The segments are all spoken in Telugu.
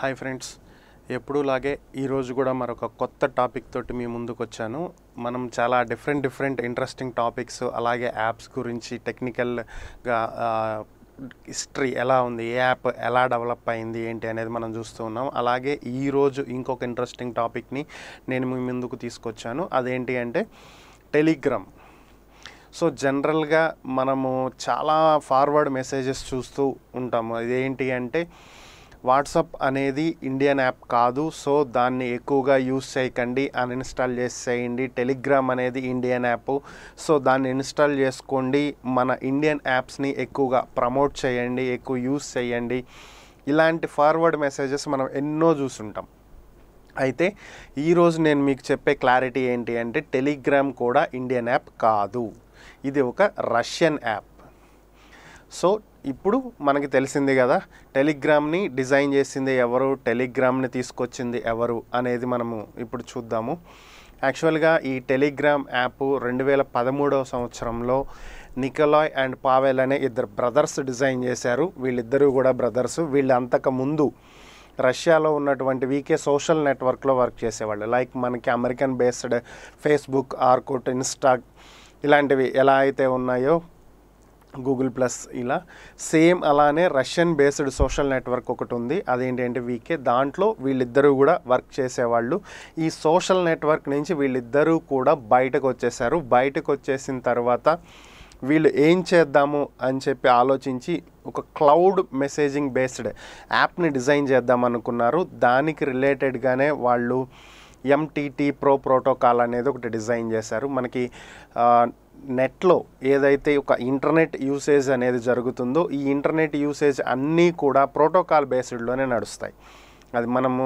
హాయ్ ఫ్రెండ్స్ ఎప్పుడూలాగే ఈరోజు కూడా మరొక కొత్త టాపిక్ తోటి మీ ముందుకు వచ్చాను మనం చాలా డిఫరెంట్ డిఫరెంట్ ఇంట్రెస్టింగ్ టాపిక్స్ అలాగే యాప్స్ గురించి టెక్నికల్గా హిస్టరీ ఎలా ఉంది ఏ యాప్ ఎలా డెవలప్ అయింది ఏంటి అనేది మనం చూస్తూ ఉన్నాం అలాగే ఈరోజు ఇంకొక ఇంట్రెస్టింగ్ టాపిక్ని నేను మీ ముందుకు తీసుకొచ్చాను అదేంటి అంటే టెలిగ్రామ్ సో జనరల్గా మనము చాలా ఫార్వర్డ్ మెసేజెస్ చూస్తూ ఉంటాము అదేంటి అంటే వాట్సాప్ అనేది ఇండియన్ యాప్ కాదు సో దాన్ని ఎక్కువగా యూస్ చేయకండి అన్ఇన్స్టాల్ చేసేయండి టెలిగ్రామ్ అనేది ఇండియన్ యాప్ సో దాన్ని ఇన్స్టాల్ చేసుకోండి మన ఇండియన్ యాప్స్ని ఎక్కువగా ప్రమోట్ చేయండి ఎక్కువ యూస్ చేయండి ఇలాంటి ఫార్వర్డ్ మెసేజెస్ మనం ఎన్నో చూసుంటాం అయితే ఈరోజు నేను మీకు చెప్పే క్లారిటీ ఏంటి అంటే టెలిగ్రామ్ కూడా ఇండియన్ యాప్ కాదు ఇది ఒక రష్యన్ యాప్ సో ఇప్పుడు మనకి తెలిసింది కదా టెలిగ్రామ్ని డిజైన్ చేసింది ఎవరు టెలిగ్రామ్ని తీసుకొచ్చింది ఎవరు అనేది మనము ఇప్పుడు చూద్దాము యాక్చువల్గా ఈ టెలిగ్రామ్ యాప్ రెండు వేల పదమూడవ సంవత్సరంలో నికలాయ్ అండ్ పావెల్ అనే ఇద్దరు బ్రదర్స్ డిజైన్ చేశారు వీళ్ళిద్దరూ కూడా బ్రదర్స్ వీళ్ళు ముందు రష్యాలో ఉన్నటువంటి వీకే సోషల్ నెట్వర్క్లో వర్క్ చేసేవాళ్ళు లైక్ మనకి American based Facebook Orkut Insta ఇలాంటివి ఎలా అయితే ఉన్నాయో గూగుల్ ప్లస్ ఇలా సేమ్ అలానే రష్యన్ బేస్డ్ సోషల్ నెట్వర్క్ ఒకటి ఉంది అదేంటంటే వీకే దాంట్లో వీళ్ళిద్దరూ కూడా వర్క్ చేసేవాళ్ళు ఈ సోషల్ నెట్వర్క్ నుంచి వీళ్ళిద్దరూ కూడా బయటకు వచ్చేసారు బయటకు వచ్చేసిన తర్వాత వీళ్ళు ఏం చేద్దాము అని చెప్పి ఆలోచించి ఒక క్లౌడ్ మెసేజింగ్ బేస్డ్ యాప్ని డిజైన్ చేద్దాం అనుకున్నారు దానికి రిలేటెడ్గానే వాళ్ళు ఎంటీటీ ప్రో ప్రోటోకాల్ అనేది ఒకటి డిజైన్ చేశారు మనకి నెట్లో ఏదైతే ఒక ఇంటర్నెట్ యూసేజ్ అనేది జరుగుతుందో ఈ ఇంటర్నెట్ యూసేజ్ అన్నీ కూడా ప్రోటోకాల్ బేస్డ్లోనే నడుస్తాయి అది మనము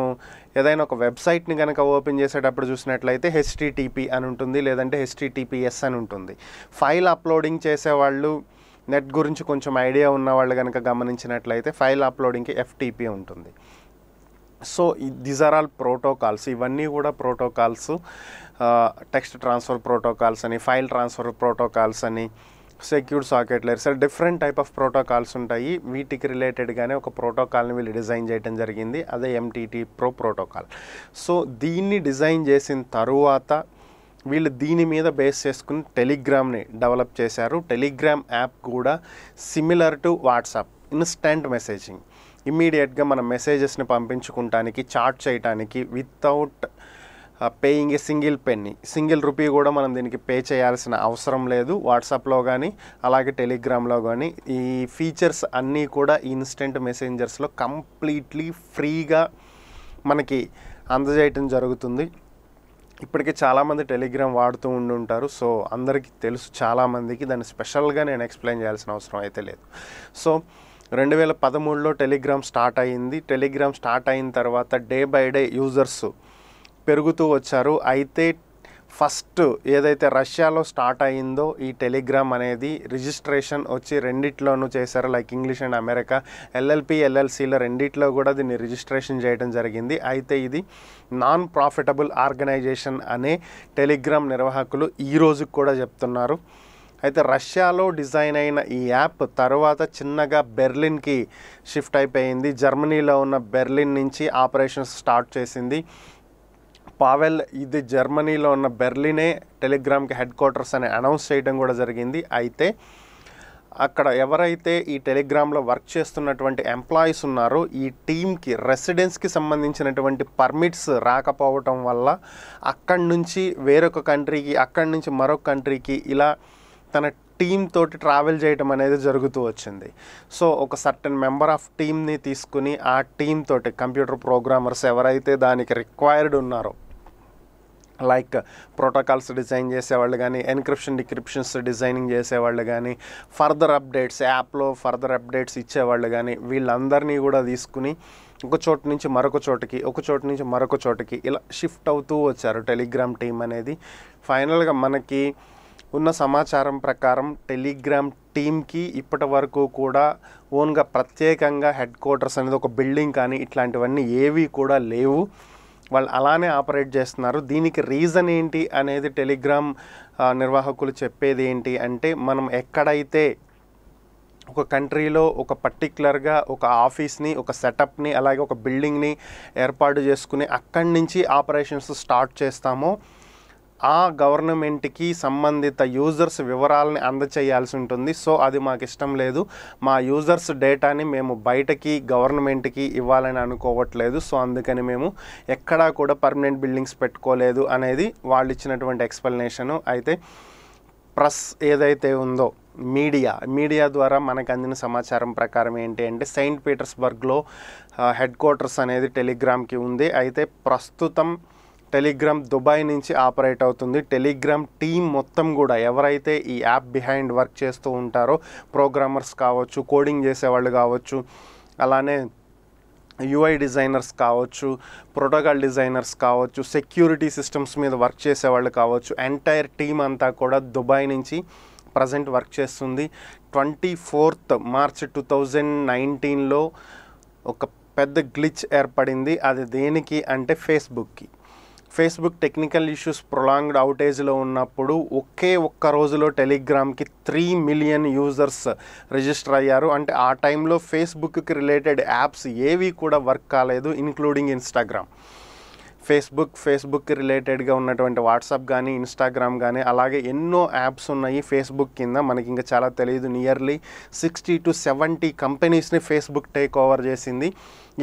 ఏదైనా ఒక వెబ్సైట్ని కనుక ఓపెన్ చేసేటప్పుడు చూసినట్లయితే హెచ్టిటిపి అని ఉంటుంది లేదంటే హెచ్టిటిపిఎస్ అని ఉంటుంది ఫైల్ అప్లోడింగ్ చేసేవాళ్ళు నెట్ గురించి కొంచెం ఐడియా ఉన్నవాళ్ళు కనుక గమనించినట్లయితే ఫైల్ అప్లోడింగ్కి ఎఫ్టీపీ ఉంటుంది so these are all protocols ఇవన్నీ కూడా ప్రోటోకాల్స్ టెక్స్ట్ ట్రాన్స్ఫర్ ప్రోటోకాల్స్ అని ఫైల్ ట్రాన్స్ఫర్ ప్రోటోకాల్స్ అని సెక్యూర్ సాకెట్ సార్ డిఫరెంట్ టైప్ ఆఫ్ ప్రోటోకాల్స్ ఉంటాయి వీటికి రిలేటెడ్గానే ఒక ప్రోటోకాల్ని వీళ్ళు డిజైన్ చేయడం జరిగింది అదే ఎంటీటీ ప్రో ప్రోటోకాల్ సో దీన్ని డిజైన్ చేసిన తరువాత వీళ్ళు దీని మీద బేస్ చేసుకుని టెలిగ్రామ్ని డెవలప్ చేశారు టెలిగ్రామ్ యాప్ కూడా similar to WhatsApp instant messaging ఇమ్మీడియట్గా మనం మెసేజెస్ని పంపించుకుంటానికి చాట్ చేయటానికి without paying a single penny single rupee కూడా మనం దీనికి పే చేయాల్సిన అవసరం లేదు వాట్సాప్లో కానీ అలాగే టెలిగ్రామ్లో కానీ ఈ ఫీచర్స్ అన్నీ కూడా ఇన్స్టెంట్ మెసేంజర్స్లో కంప్లీట్లీ ఫ్రీగా మనకి అందజేయటం జరుగుతుంది ఇప్పటికే చాలామంది టెలిగ్రామ్ వాడుతూ ఉండి ఉంటారు సో అందరికీ తెలుసు చాలామందికి దాన్ని స్పెషల్గా నేను ఎక్స్ప్లెయిన్ చేయాల్సిన అవసరం అయితే లేదు సో రెండు వేల పదమూడులో టెలిగ్రామ్ స్టార్ట్ అయింది టెలిగ్రామ్ స్టార్ట్ అయిన తర్వాత డే బై డే యూజర్స్ పెరుగుతూ వచ్చారు అయితే ఫస్ట్ ఏదైతే రష్యాలో స్టార్ట్ అయిందో ఈ టెలిగ్రామ్ అనేది రిజిస్ట్రేషన్ వచ్చి రెండిట్లోనూ చేశారు like English and America LLP ఎల్ఎల్సిలో రెండిట్లో కూడా దీన్ని రిజిస్ట్రేషన్ చేయడం జరిగింది అయితే ఇది నాన్ ప్రాఫిటబుల్ ఆర్గనైజేషన్ అనే టెలిగ్రామ్ నిర్వాహకులు ఈ రోజుకు కూడా చెప్తున్నారు అయితే రష్యాలో డిజైన్ అయిన ఈ యాప్ తర్వాత చిన్నగా బెర్లిన్కి షిఫ్ట్ అయిపోయింది జర్మనీలో ఉన్న బెర్లిన్ నుంచి ఆపరేషన్స్ స్టార్ట్ చేసింది పావెల్ ఇది జర్మనీలో ఉన్న బెర్లినే టెలిగ్రామ్కి హెడ్ క్వార్టర్స్ అని అనౌన్స్ చేయడం కూడా జరిగింది అయితే అక్కడ ఎవరైతే ఈ టెలిగ్రామ్లో వర్క్ చేస్తున్నటువంటి ఎంప్లాయీస్ ఉన్నారో ఈ టీమ్కి రెసిడెన్స్కి సంబంధించినటువంటి పర్మిట్స్ రాకపోవటం వల్ల అక్కడి నుంచి వేరొక కంట్రీకి అక్కడి నుంచి మరొక కంట్రీకి ఇలా తన టీమ్ తోటి ట్రావెల్ చేయటం అనేది జరుగుతూ వచ్చింది సో ఒక సర్టెన్ మెంబర్ ఆఫ్ టీమ్ని తీసుకుని ఆ టీమ్ తోటి కంప్యూటర్ ప్రోగ్రామర్స్ ఎవరైతే దానికి రిక్వైర్డ్ ఉన్నారో లైక్ ప్రోటోకాల్స్ డిజైన్ చేసేవాళ్ళు కానీ ఎన్క్రిప్షన్ డిక్రిప్షన్స్ డిజైనింగ్ చేసేవాళ్ళు కానీ ఫర్దర్ అప్డేట్స్ యాప్లో ఫర్దర్ అప్డేట్స్ ఇచ్చేవాళ్ళు కానీ వీళ్ళందరినీ కూడా తీసుకుని ఒక చోటు నుంచి మరొక చోటుకి ఒక చోటు నుంచి మరొక చోటుకి ఇలా షిఫ్ట్ అవుతూ వచ్చారు టెలిగ్రామ్ టీం అనేది ఫైనల్గా మనకి ఉన్న సమాచారం ప్రకారం టెలిగ్రామ్ టీమ్కి ఇప్పటి వరకు కూడా ఓన్గా ప్రత్యేకంగా హెడ్ క్వార్టర్స్ అనేది ఒక బిల్డింగ్ కానీ ఇట్లాంటివన్నీ ఏవి కూడా లేవు వాళ్ళు అలానే ఆపరేట్ చేస్తున్నారు దీనికి రీజన్ ఏంటి అనేది టెలిగ్రామ్ నిర్వాహకులు చెప్పేది ఏంటి అంటే మనం ఎక్కడైతే ఒక కంట్రీలో ఒక పర్టిక్యులర్గా ఒక ఆఫీస్ని ఒక సెటప్ని అలాగే ఒక బిల్డింగ్ని ఏర్పాటు చేసుకుని అక్కడి నుంచి ఆపరేషన్స్ స్టార్ట్ చేస్తామో ఆ గవర్నమెంట్కి సంబంధిత యూజర్స్ వివరాలని అందచేయాల్సి ఉంటుంది సో అది మాకు ఇష్టం లేదు మా యూజర్స్ డేటాని మేము బయటకి గవర్నమెంట్కి ఇవ్వాలని అనుకోవట్లేదు సో అందుకని మేము ఎక్కడా కూడా పర్మనెంట్ బిల్డింగ్స్ పెట్టుకోలేదు అనేది వాళ్ళు ఇచ్చినటువంటి ఎక్స్ప్లెనేషను అయితే ప్రెస్ ఏదైతే ఉందో మీడియా మీడియా ద్వారా మనకు అందిన సమాచారం ప్రకారం ఏంటి అంటే సెయింట్ పీటర్స్బర్గ్లో హెడ్ క్వార్టర్స్ అనేది టెలిగ్రామ్కి ఉంది అయితే ప్రస్తుతం టెలిగ్రామ్ దుబాయ్ నుంచి ఆపరేట్ అవుతుంది టెలిగ్రామ్ టీం మొత్తం కూడా ఎవరైతే ఈ యాప్ బిహైండ్ వర్క్ చేస్తూ ఉంటారో ప్రోగ్రామర్స్ కావచ్చు కోడింగ్ చేసేవాళ్ళు కావచ్చు అలానే యూఐ డిజైనర్స్ కావచ్చు ప్రోటోకాల్ డిజైనర్స్ కావచ్చు సెక్యూరిటీ సిస్టమ్స్ మీద వర్క్ చేసేవాళ్ళు కావచ్చు ఎంటైర్ టీం అంతా కూడా దుబాయ్ నుంచి ప్రజెంట్ వర్క్ చేస్తుంది twenty fourth March two thousand నైన్టీన్లో ఒక పెద్ద గ్లిచ్ ఏర్పడింది అది దేనికి అంటే ఫేస్బుక్కి ఫేస్బుక్ టెక్నికల్ ఇష్యూస్ ప్రొలాంగ్డ్ అవుటేజ్లో ఉన్నప్పుడు ఒకే ఒక్క రోజులో టెలిగ్రామ్కి త్రీ మిలియన్ యూజర్స్ రిజిస్టర్ అయ్యారు అంటే ఆ టైంలో ఫేస్బుక్కి రిలేటెడ్ యాప్స్ ఏవి కూడా వర్క్ కాలేదు ఇన్క్లూడింగ్ ఇన్స్టాగ్రామ్ ఫేస్బుక్ ఫేస్బుక్ రిలేటెడ్గా ఉన్నటువంటి వాట్సాప్ కానీ ఇన్స్టాగ్రామ్ కానీ అలాగే ఎన్నో యాప్స్ ఉన్నాయి ఫేస్బుక్ కింద మనకి ఇంకా చాలా తెలియదు నియర్లీ సిక్స్టీ టు సెవెంటీ కంపెనీస్ని ఫేస్బుక్ టేక్ ఓవర్ చేసింది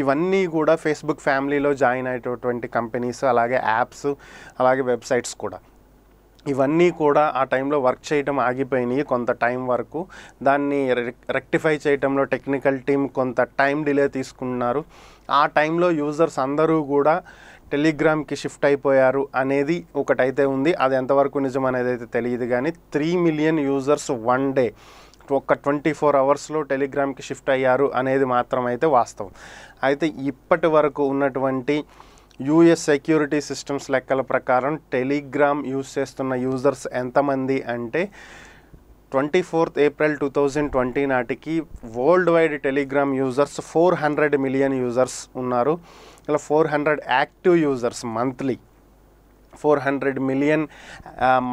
ఇవన్నీ కూడా ఫేస్బుక్ ఫ్యామిలీలో జాయిన్ అయ్యేటటువంటి కంపెనీస్ అలాగే యాప్స్ అలాగే వెబ్సైట్స్ కూడా ఇవన్నీ కూడా ఆ టైంలో వర్క్ చేయటం ఆగిపోయినాయి కొంత టైం వరకు దాన్ని రెక్టిఫై చేయటంలో టెక్నికల్ టీం కొంత టైం డిలే తీసుకున్నారు ఆ టైంలో యూజర్స్ అందరూ కూడా టెలిగ్రామ్కి షిఫ్ట్ అయిపోయారు అనేది ఒకటైతే ఉంది అది ఎంతవరకు నిజం అనేది అయితే తెలియదు కానీ three million users one day ఒక ట్వంటీ ఫోర్ అవర్స్లో టెలిగ్రామ్కి షిఫ్ట్ అయ్యారు అనేది మాత్రం అయితే వాస్తవం అయితే ఇప్పటి వరకు ఉన్నటువంటి యూఎస్ సెక్యూరిటీ సిస్టమ్స్ లెక్కల ప్రకారం టెలిగ్రామ్ యూజ్ చేస్తున్న యూజర్స్ ఎంతమంది అంటే twenty fourth April two thousand twenty నాటికి worldwide Telegram users four hundred million users ఉన్నారు ఇలా four hundred active users monthly four hundred million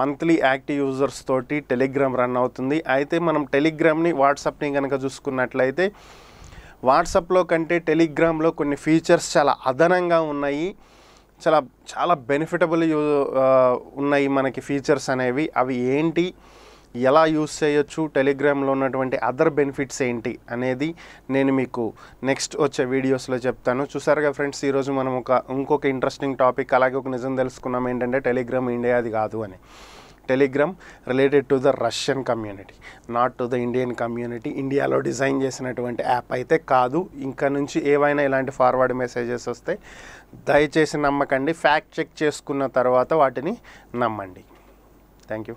monthly active users తోటి టెలిగ్రామ్ రన్ అవుతుంది అయితే మనం టెలిగ్రామ్ని వాట్సాప్ని కనుక చూసుకున్నట్లయితే వాట్సాప్లో కంటే టెలిగ్రామ్లో కొన్ని ఫీచర్స్ చాలా అదనంగా ఉన్నాయి చాలా చాలా బెనిఫిటబుల్ ఉన్నాయి మనకి ఫీచర్స్ అనేవి అవి ఏంటి ఎలా యూస్ చేయొచ్చు టెలిగ్రామ్లో ఉన్నటువంటి అదర్ బెనిఫిట్స్ ఏంటి అనేది నేను మీకు నెక్స్ట్ వచ్చే వీడియోస్లో చెప్తాను చూసారుగా ఫ్రెండ్స్ ఈరోజు మనం ఒక ఇంకొక ఇంట్రెస్టింగ్ టాపిక్ అలాగే ఒక నిజం తెలుసుకున్నాం ఏంటంటే టెలిగ్రామ్ ఇండియాది కాదు అని Telegram related to the Russian community not to the Indian community ఇండియాలో డిజైన్ చేసినటువంటి యాప్ అయితే కాదు ఇంకా నుంచి ఏవైనా ఇలాంటి ఫార్వర్డ్ మెసేజెస్ వస్తే దయచేసి నమ్మకండి ఫ్యాక్ట్ చెక్ చేసుకున్న తర్వాత వాటిని నమ్మండి థ్యాంక్ యూ